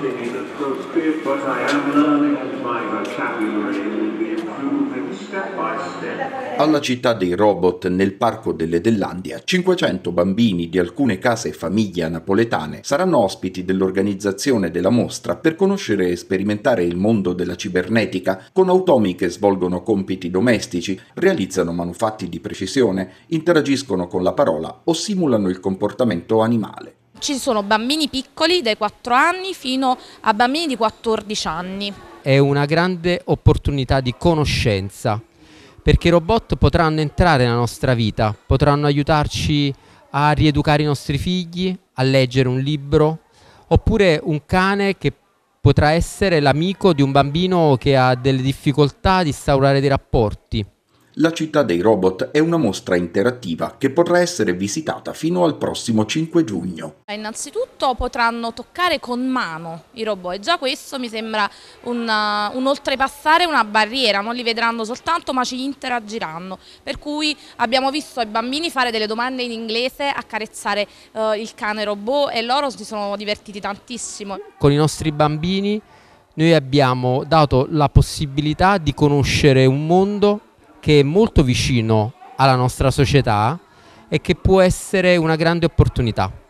singing that's no good, but I am learning and my vocabulary will be improving step by step. Alla città dei robot, nel Parco delle Dellandia, 500 bambini di alcune case e famiglie napoletane saranno ospiti dell'organizzazione della mostra per conoscere e sperimentare il mondo della cibernetica con automi che svolgono compiti domestici, realizzano manufatti di precisione, interagiscono con la parola o simulano il comportamento animale. Ci sono bambini piccoli dai 4 anni fino a bambini di 14 anni. È una grande opportunità di conoscenza perché i robot potranno entrare nella nostra vita, potranno aiutarci a rieducare i nostri figli, a leggere un libro, oppure un cane che potrà essere l'amico di un bambino che ha delle difficoltà di instaurare dei rapporti. La città dei robot è una mostra interattiva che potrà essere visitata fino al prossimo 5 giugno. Innanzitutto potranno toccare con mano i robot e già questo mi sembra un, uh, un oltrepassare una barriera, non li vedranno soltanto ma ci interagiranno. Per cui abbiamo visto i bambini fare delle domande in inglese, accarezzare eh, il cane robot e loro si sono divertiti tantissimo. Con i nostri bambini noi abbiamo dato la possibilità di conoscere un mondo che è molto vicino alla nostra società e che può essere una grande opportunità.